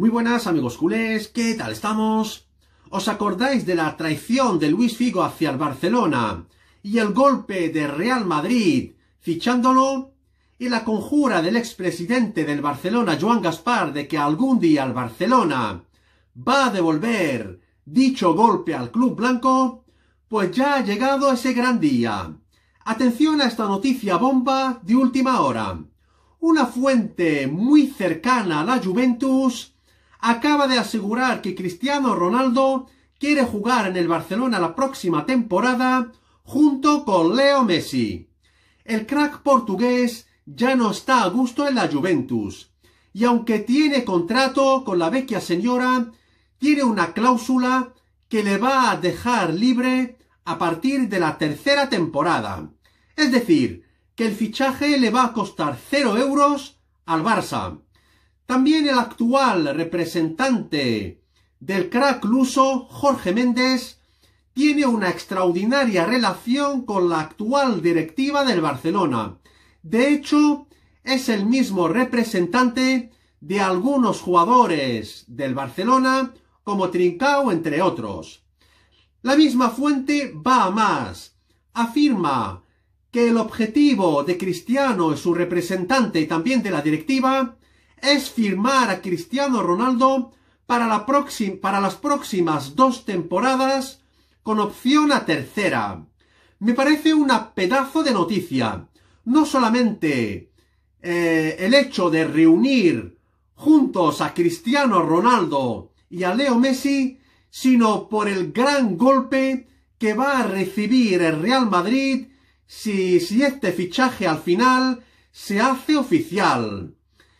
Muy buenas amigos culés, ¿qué tal estamos? ¿Os acordáis de la traición de Luis Figo hacia el Barcelona y el golpe de Real Madrid fichándolo? Y la conjura del expresidente del Barcelona, Joan Gaspar, de que algún día el Barcelona va a devolver dicho golpe al club blanco? Pues ya ha llegado ese gran día. Atención a esta noticia bomba de última hora. Una fuente muy cercana a la Juventus acaba de asegurar que Cristiano Ronaldo quiere jugar en el Barcelona la próxima temporada junto con Leo Messi. El crack portugués ya no está a gusto en la Juventus y aunque tiene contrato con la vecchia señora, tiene una cláusula que le va a dejar libre a partir de la tercera temporada. Es decir, que el fichaje le va a costar cero euros al Barça. También el actual representante del crack luso, Jorge Méndez, tiene una extraordinaria relación con la actual directiva del Barcelona. De hecho, es el mismo representante de algunos jugadores del Barcelona, como Trincao, entre otros. La misma fuente va a más. Afirma que el objetivo de Cristiano es su representante y también de la directiva es firmar a Cristiano Ronaldo para, las próximas dos temporadas con opción a tercera. Me parece una pedazo de noticia. No solamente eh, el hecho de reunir juntos a Cristiano Ronaldo y a Leo Messi, sino por el gran golpe que va a recibir el Real Madrid si este fichaje al final se hace oficial.